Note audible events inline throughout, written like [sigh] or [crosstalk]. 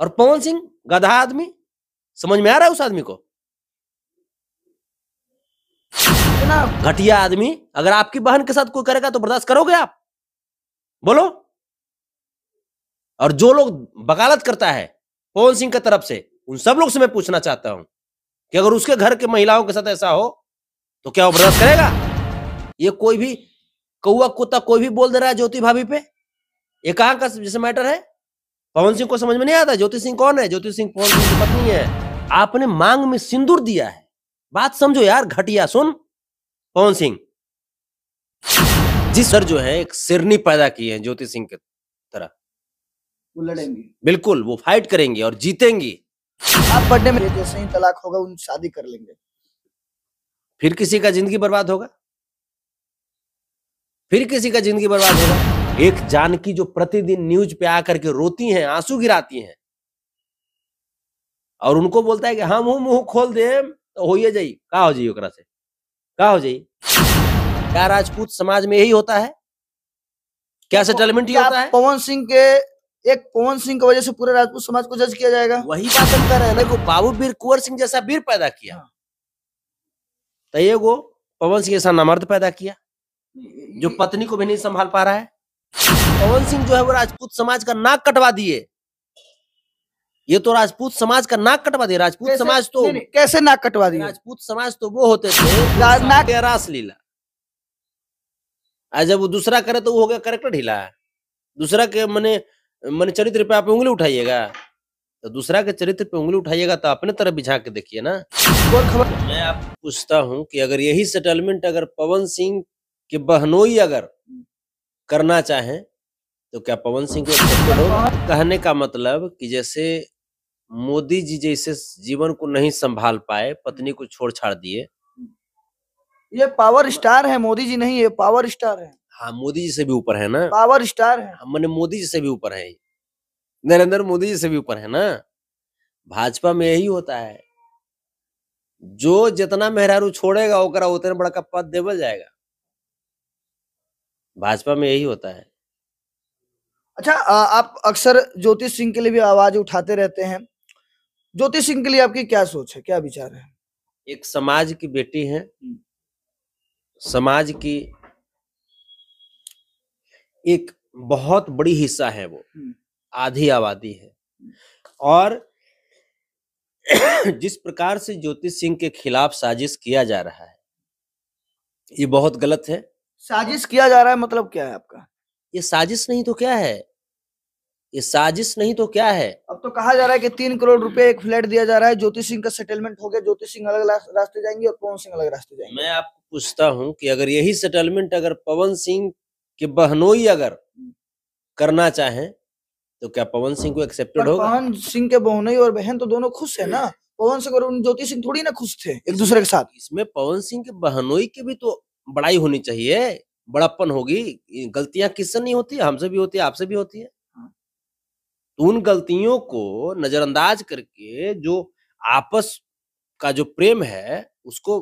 और पवन सिंह गधा आदमी समझ में आ रहा है उस आदमी को घटिया आदमी अगर आपकी बहन के साथ कोई करेगा तो बर्दाश्त करोगे आप बोलो और जो लोग बकालत करता है पवन सिंह की तरफ से उन सब लोग से मैं पूछना चाहता हूं कि अगर उसके घर के महिलाओं के साथ ऐसा हो तो क्या वो बर्दाश्त करेगा ये कोई भी कौआ कुत्ता कोई भी बोल दे रहा है ज्योति भाभी पे ये कहां का जैसे मैटर है पवन सिंह को समझ में नहीं आता ज्योति सिंह कौन है ज्योति सिंह पवन सिंह की पत्नी है आपने मांग में सिंदूर दिया है बात समझो यार घटिया सुन पवन सिंह जी सर जो है एक सिरनी पैदा की है ज्योति सिंह के तरह वो लड़ेंगे बिल्कुल वो फाइट करेंगे और जीतेंगी आप बर्थडे में जैसे ही तलाक होगा उन शादी कर लेंगे फिर किसी का जिंदगी बर्बाद होगा फिर किसी का जिंदगी बर्बाद होगा एक जानकी जो प्रतिदिन न्यूज पे आकर के रोती हैं आंसू गिराती हैं और उनको बोलता है कि हम हाँ, हूं मुंह खोल दे तो हो जाई का हो जाइए से का हो जाई क्या राजपूत समाज में यही होता है क्या सेटलमेंट ही होता है पवन सिंह के एक पवन सिंह की वजह से पूरे राजपूत समाज को जज किया जाएगा वही बात हम कर रहे हैं ना बाबू वीर कुंवर सिंह जैसा वीर पैदा किया हाँ। तो ये वो पवन सिंह जैसा नमर्द पैदा किया जो पत्नी को भी नहीं संभाल पा रहा है पवन सिंह जो है वो राजपूत समाज का नाक कटवा दिए ये तो राजपूत समाज का नाक कटवा दिया राजपूत समाज तो नहीं, कैसे नाक कटवा दिया राजपूत समाज तो वो होते थे [laughs] रास लीला जब वो दूसरा करे तो वो हो गया करेक्टर ढीला दूसरा के मैंने मैंने चरित्र पे आप उंगली उठाइएगा तो दूसरा के चरित्र पे उंगली उठाइएगा तो अपने तरफ बिछा के देखिए ना खबर मैं आप पूछता हूँ कि अगर यही सेटलमेंट अगर पवन सिंह के बहनोई अगर करना चाहें तो क्या पवन सिंह को कहने का मतलब कि जैसे मोदी जी जैसे जीवन को नहीं संभाल पाए पत्नी को छोड़ छाड़ दिए ये पावर स्टार है मोदी जी नहीं ये पावर स्टार है हाँ मोदी जी से भी ऊपर है ना पावर स्टार है मैंने मोदी जी से भी ऊपर है नरेंद्र मोदी जी से भी ऊपर है ना भाजपा में यही होता है जो जितना मेहरारू छोड़ेगा ओकरा उतना बड़ा पद देवल जाएगा भाजपा में यही होता है अच्छा आ, आप अक्सर ज्योतिष सिंह के लिए भी आवाज उठाते रहते हैं ज्योतिष सिंह के लिए आपकी क्या सोच है क्या विचार है एक समाज की बेटी है समाज की एक बहुत बड़ी हिस्सा है वो हम्म। आधी आबादी है और जिस प्रकार से ज्योतिष सिंह के खिलाफ साजिश किया जा रहा है ये बहुत गलत है साजिश किया जा रहा है मतलब क्या है आपका ये साजिश नहीं तो क्या है ये साजिश नहीं तो क्या है अब तो कहा जा रहा है कि तीन करोड़ रुपए एक फ्लैट दिया जा रहा है ज्योति सिंह का सेटलमेंट हो गया ज्योति सिंह अलग रास्ते जाएंगे और पवन सिंह अलग रास्ते जाएंगे मैं आपको पूछता हूँ कि अगर यही सेटलमेंट अगर पवन सिंह के बहनोई अगर हम्म। करना चाहे तो क्या पवन सिंह को एक्सेप्टेड होगा पवन सिंह के बहनोई और बहन तो दोनों खुश है ना पवन सिंह और ज्योति सिंह थोड़ी ना खुश थे एक दूसरे के साथ इसमें पवन सिंह के बहनोई के भी तो बड़ाई होनी चाहिए बड़प्पन होगी गलतियां किससे नहीं होती हमसे भी होती है आपसे भी होती है हाँ। तो उन गलतियों को नजरअंदाज करके जो आपस का जो प्रेम है उसको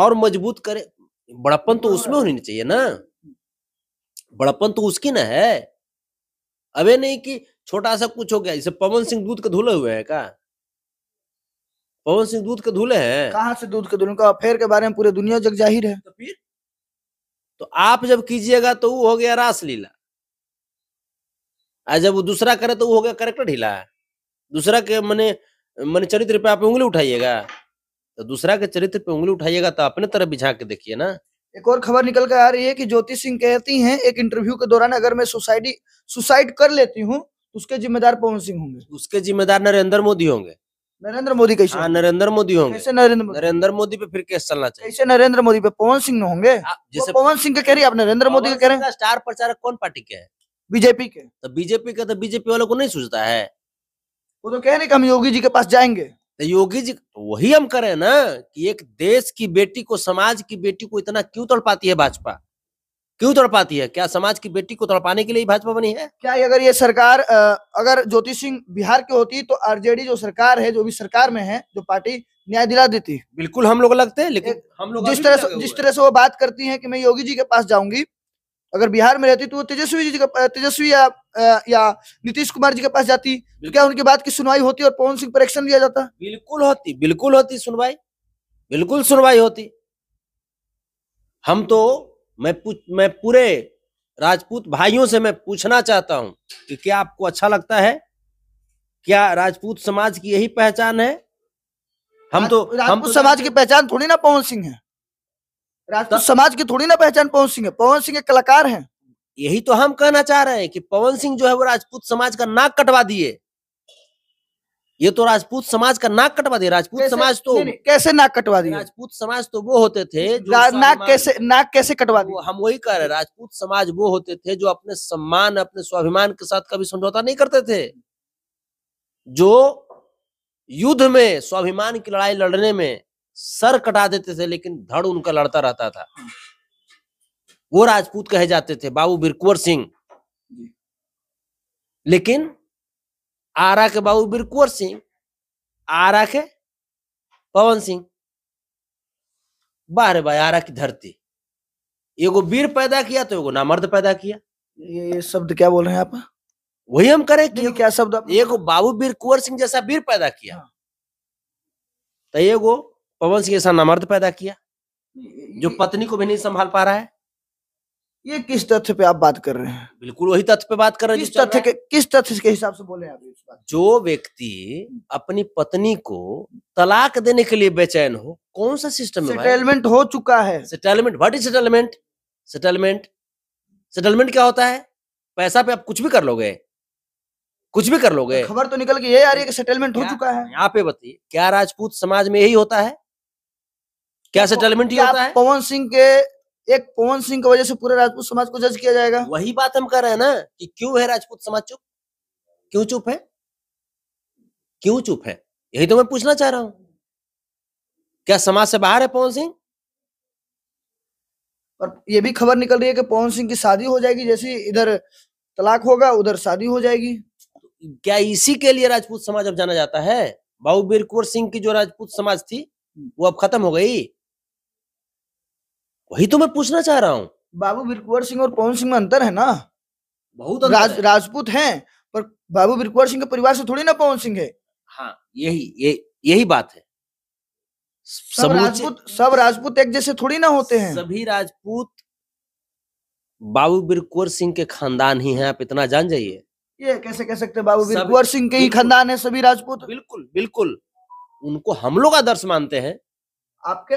और मजबूत करे बड़प्पन तो उसमें हाँ। होनी चाहिए ना बड़प्पन तो उसकी ना है अबे नहीं कि छोटा सा कुछ हो गया जैसे पवन सिंह दूध का धुले हुए हैं का पवन सिंह दूध के धूले है कहाँ से दूध के धूल का अफेयर के बारे में पूरे दुनिया जग जाहिर है तो फिर तो आप जब कीजिएगा तो वो हो गया रास लीला जब वो दूसरा करे तो वो हो गया करेक्टर ढीला दूसरा के मने मैंने चरित्र पे आप उंगली उठाइएगा तो दूसरा के चरित्र पे उंगली उठाइएगा तो अपने तरफ बिछा के देखिए ना एक और खबर निकल कर आ रही है कि ज्योति सिंह कहती हैं एक इंटरव्यू के दौरान अगर मैं सुसाइड सुसाइड कर लेती हूँ तो उसके जिम्मेदार पवन सिंह होंगे उसके जिम्मेदार नरेंद्र मोदी होंगे नरेंद्र मोदी कैसे हाँ नरेंद्र मोदी होंगे कैसे नरेंद्र मोदी नरेंद्र मोदी पे फिर केस चलना चाहिए कैसे नरेंद्र मोदी पे पवन सिंह होंगे हाँ, जैसे पवन सिंह के कह रही आप नरेंद्र मोदी के कह रहे हैं स्टार प्रचारक कौन पार्टी के है बीजेपी के तो बीजेपी का तो बीजेपी वालों को नहीं सोचता है वो तो कह रहे हम योगी जी के पास जाएंगे तो योगी जी तो वही हम करें ना कि एक देश की बेटी को समाज की बेटी को इतना क्यों तड़पाती है भाजपा क्यों तड़पाती है क्या समाज की बेटी को तड़पाने के लिए भाजपा बनी है क्या अगर ये सरकार अगर ज्योति सिंह बिहार की होती तो आरजेडी जो सरकार है जो भी सरकार में है जो पार्टी न्याय दिला देती बिल्कुल हम लोग लगते हैं लेकिन हम लोग जिस तरह से जिस तरह से वो बात करती है कि मैं योगी जी के पास जाऊंगी अगर बिहार में रहती तो वो तेजस्वी जी तेजस्वी या या नीतीश कुमार जी के पास जाती तो क्या उनकी बात की सुनवाई होती और पवन सिंह पर एक्शन लिया जाता बिल्कुल होती बिल्कुल होती सुनवाई बिल्कुल सुनवाई होती हम तो मैं मैं पूरे राजपूत भाइयों से मैं पूछना चाहता हूं कि क्या आपको अच्छा लगता है क्या राजपूत समाज की यही पहचान है हम तो हम तो समाज की पहचान थोड़ी ना पवन सिंह है राजपूत तो- समाज की थोड़ी ना पहचान पवन सिंह है पवन सिंह एक कलाकार है यही तो हम कहना चाह रहे हैं कि पवन सिंह जो है वो राजपूत समाज का नाक कटवा दिए ये तो राजपूत समाज का नाक कटवा दिया राजपूत समाज तो नहीं, नहीं, कैसे नाक कटवा दिया राजपूत समाज तो वो होते थे जो नाक कैसे नाक कैसे कटवा दिया हम वही कह रहे राजपूत समाज वो होते थे जो अपने सम्मान अपने स्वाभिमान के साथ कभी समझौता नहीं करते थे जो युद्ध में स्वाभिमान की लड़ाई लड़ने में सर कटा देते थे लेकिन धड़ उनका लड़ता रहता था वो राजपूत कहे जाते थे बाबू बिरकुवर सिंह लेकिन आरा के बाबू बीर सिंह आरा के पवन सिंह बारे भाई आरा की धरती एगो वीर पैदा किया तो एगो नामर्द पैदा किया ये, ये शब्द क्या बोल रहे हैं आप वही हम करें कि क्या शब्द एगो बाबू वीर कुंवर सिंह जैसा वीर पैदा किया हाँ। तो एगो पवन सिंह जैसा नामर्द पैदा किया जो पत्नी को भी नहीं संभाल पा रहा है ये किस तथ्य पे आप बात कर रहे हैं बिल्कुल वही तथ्य पे बात कर रहे हैं किस तथ्य के किस तथ्य के हिसाब से बोले आप जो व्यक्ति अपनी पत्नी को तलाक देने के लिए बेचैन हो कौन सा सिस्टम है सेटलमेंट हो चुका है settlement what is settlement settlement settlement क्या होता है पैसा पे आप कुछ भी कर लोगे कुछ भी कर लोगे तो खबर तो निकल के ये आ रही है कि सेटलमेंट हो चुका है यहाँ पे बताइए क्या राजपूत समाज में यही होता है क्या सेटलमेंट होता है पवन सिंह के एक पवन सिंह की वजह से पूरे राजपूत समाज को जज किया जाएगा वही बात हम कर रहे हैं ना कि क्यों है राजपूत समाज चुप क्यों चुप है क्यों चुप है यही तो मैं पूछना चाह रहा हूं क्या समाज से बाहर है पवन सिंह और ये भी खबर निकल रही है कि पवन सिंह की शादी हो जाएगी जैसे इधर तलाक होगा उधर शादी हो जाएगी क्या इसी के लिए राजपूत समाज अब जाना जाता है बाबू बीरकुर सिंह की जो राजपूत समाज थी वो अब खत्म हो गई वही तो मैं पूछना चाह रहा हूँ बाबू बिरकुवर सिंह और पवन सिंह में अंतर है ना बहुत अंतर राज, है। राजपूत हैं पर बाबू बिरकुवर सिंह के परिवार से थोड़ी ना पवन सिंह है हाँ यही ये यही बात है सब राजपूत सब राजपूत एक जैसे थोड़ी ना होते हैं सभी राजपूत बाबू बिरकुवर सिंह के खानदान ही हैं आप इतना जान जाइए ये कैसे कह सकते बाबू बिरकुवर सिंह के ही खानदान है सभी राजपूत बिल्कुल बिल्कुल उनको हम लोग आदर्श मानते हैं आपके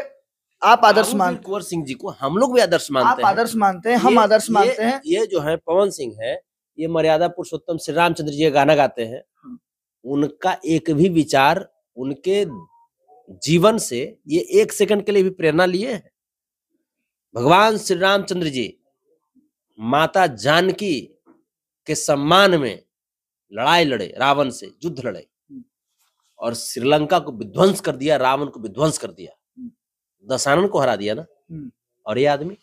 आप आदर्श मानते कुंवर सिंह जी को हम लोग भी आदर्श मानते हैं आदर्श मानते हैं हम आदर्श मानते हैं ये जो है पवन सिंह है ये मर्यादा पुरुषोत्तम श्री रामचंद्र जी गाना गाते हैं उनका एक भी विचार उनके जीवन से ये एक सेकंड के लिए भी प्रेरणा लिए है भगवान श्री रामचंद्र जी माता जानकी के सम्मान में लड़ाई लड़े रावण से युद्ध लड़े और श्रीलंका को विध्वंस कर दिया रावण को विध्वंस कर दिया दशानन को हरा दिया ना हम्म। और ये आदमी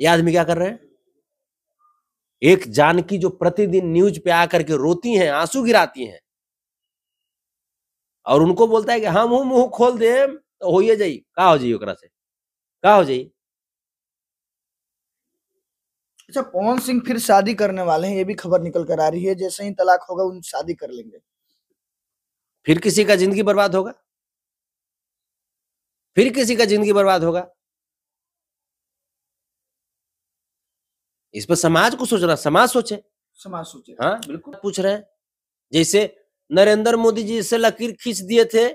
ये आदमी क्या कर रहे हैं एक जानकी जो प्रतिदिन न्यूज पे आकर के रोती हैं आंसू गिराती हैं और उनको बोलता है कि हम हूं मुंह खोल दे तो हो जाई का हो जाइए ओकरा से कहा हो जाइए अच्छा पवन सिंह फिर शादी करने वाले हैं ये भी खबर निकल कर आ रही है जैसे ही तलाक होगा उन शादी कर लेंगे फिर किसी का जिंदगी बर्बाद होगा फिर किसी का जिंदगी बर्बाद होगा इस पर समाज को सोचना समाज सोचे समाज सोचे हाँ बिल्कुल पूछ रहे हैं जैसे नरेंद्र मोदी जी से लकीर खींच दिए थे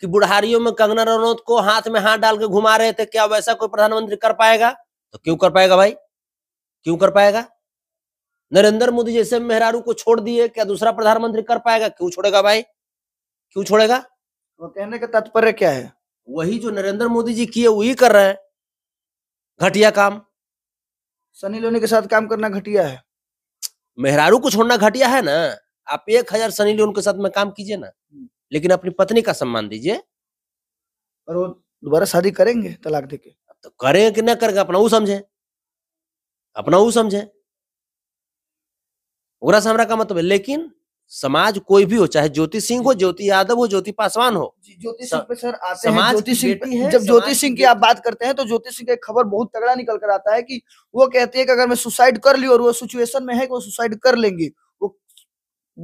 कि बुढ़ारियों में कंगना रनौत को हाथ में हाथ डाल के घुमा रहे थे क्या वैसा कोई प्रधानमंत्री कर पाएगा तो क्यों कर पाएगा भाई क्यों कर पाएगा नरेंद्र मोदी जैसे मेहरारू को छोड़ दिए क्या दूसरा प्रधानमंत्री कर पाएगा क्यों छोड़ेगा भाई क्यों छोड़ेगा वो कहने का तात्पर्य क्या है वही जो नरेंद्र मोदी जी किए वही कर रहे हैं घटिया काम सनी लोनी के साथ काम करना घटिया है मेहरारू को छोड़ना घटिया है ना आप एक हजार सनी लियोन के साथ में काम कीजिए ना लेकिन अपनी पत्नी का सम्मान दीजिए और वो दोबारा शादी करेंगे तलाक देके तो करेंगे कि ना करेंगे अपना वो समझे अपना वो समझे ओकरा से हमारा का मतलब लेकिन समाज कोई भी हो चाहे ज्योति सिंह हो ज्योति यादव हो ज्योति पासवान हो ज्योति सिंह पे सर आते समाज हैं ज्योति सिंह जब ज्योति सिंह की आप बात करते हैं तो ज्योति सिंह की खबर बहुत तगड़ा निकल कर आता है कि वो कहती है कि अगर मैं सुसाइड कर ली और वो सिचुएशन में है कि वो सुसाइड कर लेंगी वो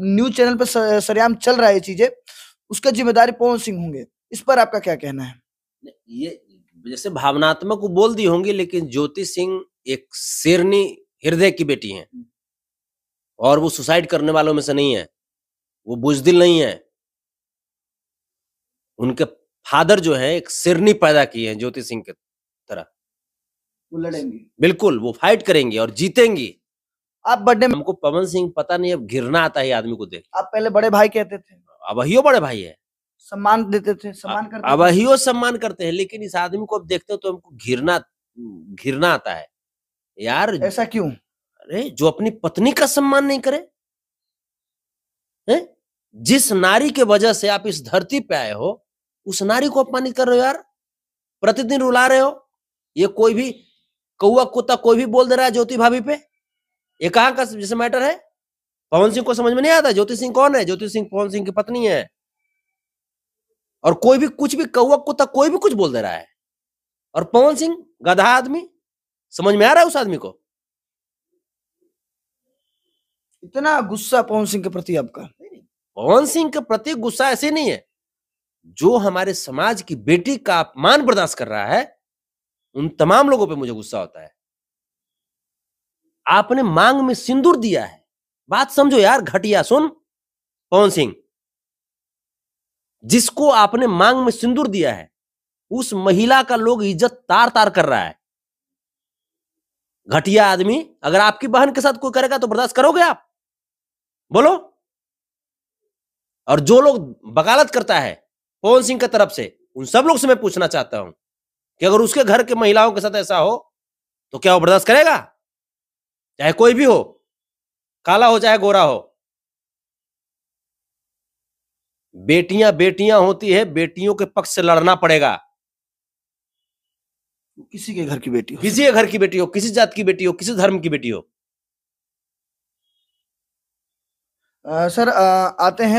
न्यूज चैनल पर सरेआम चल रहा है चीजें उसका जिम्मेदारी पवन सिंह होंगे इस पर आपका क्या कहना है ये जैसे भावनात्मक बोल दी होंगी लेकिन ज्योति सिंह एक शेरनी हृदय की बेटी है और वो सुसाइड करने वालों में से नहीं है वो बुजदिल नहीं है उनके फादर जो है एक सिरनी पैदा की है ज्योति सिंह के तरह वो लड़ेंगे बिल्कुल वो फाइट करेंगे और जीतेंगी आप बड़े हमको पवन सिंह पता नहीं अब घिरना आता है आदमी को देख आप पहले बड़े भाई कहते थे अब अहियो बड़े भाई है सम्मान देते थे सम्मान करते अब अहियो सम्मान करते हैं लेकिन इस आदमी को अब देखते हो तो हमको घिरना घिरना आता है यार ऐसा क्यों अरे जो अपनी पत्नी का सम्मान नहीं करे है? जिस नारी के वजह से आप इस धरती पे आए हो उस नारी को अपमानित कर रहे हो यार प्रतिदिन रुला रहे हो ये कोई भी कौआ कुत्ता कोई भी बोल दे रहा है ज्योति भाभी पे ये कहाँ का जैसे मैटर है पवन सिंह को समझ में नहीं आता ज्योति सिंह कौन है ज्योति सिंह पवन सिंह की पत्नी है और कोई भी कुछ भी कौआ कुत्ता कोई भी कुछ बोल दे रहा है और पवन सिंह गधा आदमी समझ में आ रहा है उस आदमी को इतना गुस्सा पवन सिंह के प्रति आपका पवन सिंह के प्रति गुस्सा ऐसे नहीं है जो हमारे समाज की बेटी का अपमान बर्दाश्त कर रहा है उन तमाम लोगों पे मुझे गुस्सा होता है आपने मांग में सिंदूर दिया है बात समझो यार घटिया सुन पवन सिंह जिसको आपने मांग में सिंदूर दिया है उस महिला का लोग इज्जत तार तार कर रहा है घटिया आदमी अगर आपकी बहन के साथ कोई करेगा तो बर्दाश्त करोगे आप बोलो और जो लोग बकालत करता है पवन सिंह की तरफ से उन सब लोग से मैं पूछना चाहता हूं कि अगर उसके घर के महिलाओं के साथ ऐसा हो तो क्या वो बर्दाश्त करेगा चाहे कोई भी हो काला हो चाहे गोरा हो बेटियां बेटियां होती है बेटियों के पक्ष से लड़ना पड़ेगा किसी के घर की बेटी हो किसी के घर की बेटी हो किसी जात की बेटी हो किसी धर्म की बेटी हो सर आते हैं